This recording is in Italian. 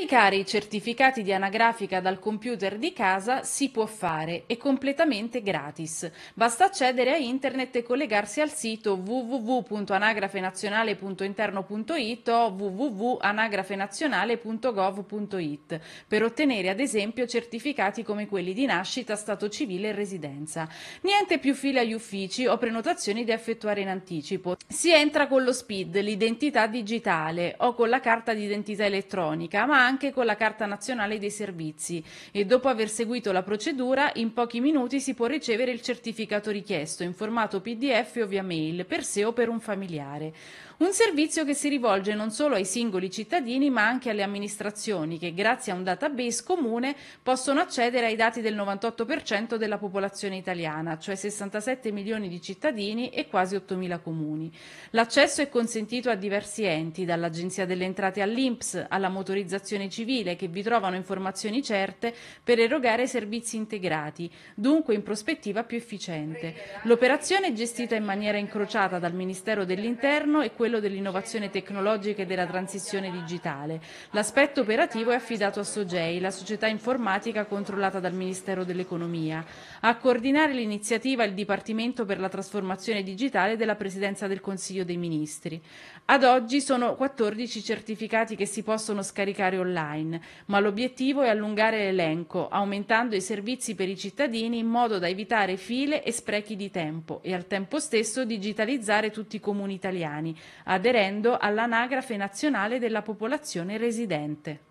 Scaricare i certificati di anagrafica dal computer di casa si può fare, e completamente gratis. Basta accedere a internet e collegarsi al sito www.anagrafenazionale.interno.it o www.anagrafenazionale.gov.it per ottenere ad esempio certificati come quelli di nascita, stato civile e residenza. Niente più file agli uffici o prenotazioni da effettuare in anticipo. Si entra con lo SPID, l'identità digitale o con la carta d'identità elettronica, ma anche con la Carta Nazionale dei Servizi e dopo aver seguito la procedura in pochi minuti si può ricevere il certificato richiesto in formato PDF o via mail per sé o per un familiare. Un servizio che si rivolge non solo ai singoli cittadini ma anche alle amministrazioni che grazie a un database comune possono accedere ai dati del 98% della popolazione italiana, cioè 67 milioni di cittadini e quasi 8 mila comuni. L'accesso è consentito a diversi enti, dall'Agenzia delle Entrate all'INPS, alla motorizzazione protezione civile che vi trovano informazioni certe per erogare servizi integrati, dunque in prospettiva più efficiente. L'operazione è gestita in maniera incrociata dal Ministero dell'Interno e quello dell'innovazione tecnologica e della transizione digitale. L'aspetto operativo è affidato a Sogei, la società informatica controllata dal Ministero dell'Economia. A coordinare l'iniziativa il Dipartimento per la trasformazione digitale della Presidenza del Consiglio dei Ministri. Ad oggi sono 14 certificati che si possono scaricare online online, ma l'obiettivo è allungare l'elenco, aumentando i servizi per i cittadini in modo da evitare file e sprechi di tempo e al tempo stesso digitalizzare tutti i comuni italiani, aderendo all'anagrafe nazionale della popolazione residente.